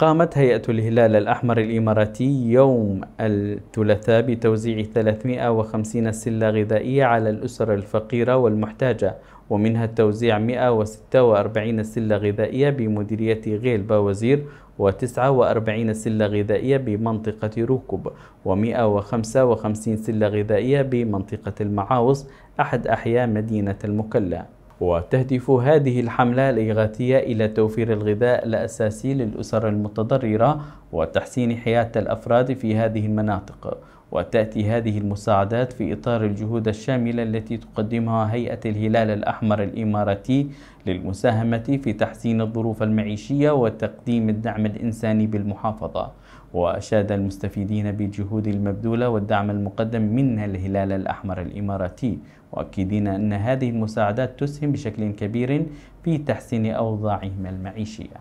قامت هيئة الهلال الأحمر الإماراتي يوم الثلاثاء بتوزيع 350 سلة غذائية على الأسر الفقيرة والمحتاجة ومنها توزيع 146 سلة غذائية بمديرية غيل وزير و49 سلة غذائية بمنطقة روكب و155 سلة غذائية بمنطقة المعاوص أحد أحياء مدينة المكلا وتهدف هذه الحملة الإغاثية إلى توفير الغذاء الأساسي للأسر المتضررة وتحسين حياة الأفراد في هذه المناطق وتأتي هذه المساعدات في إطار الجهود الشاملة التي تقدمها هيئة الهلال الأحمر الإماراتي للمساهمة في تحسين الظروف المعيشية وتقديم الدعم الإنساني بالمحافظة وأشاد المستفيدين بالجهود المبذولة والدعم المقدم من الهلال الأحمر الإماراتي مؤكدين أن هذه المساعدات تسهم بشكل كبير في تحسين أوضاعهم المعيشية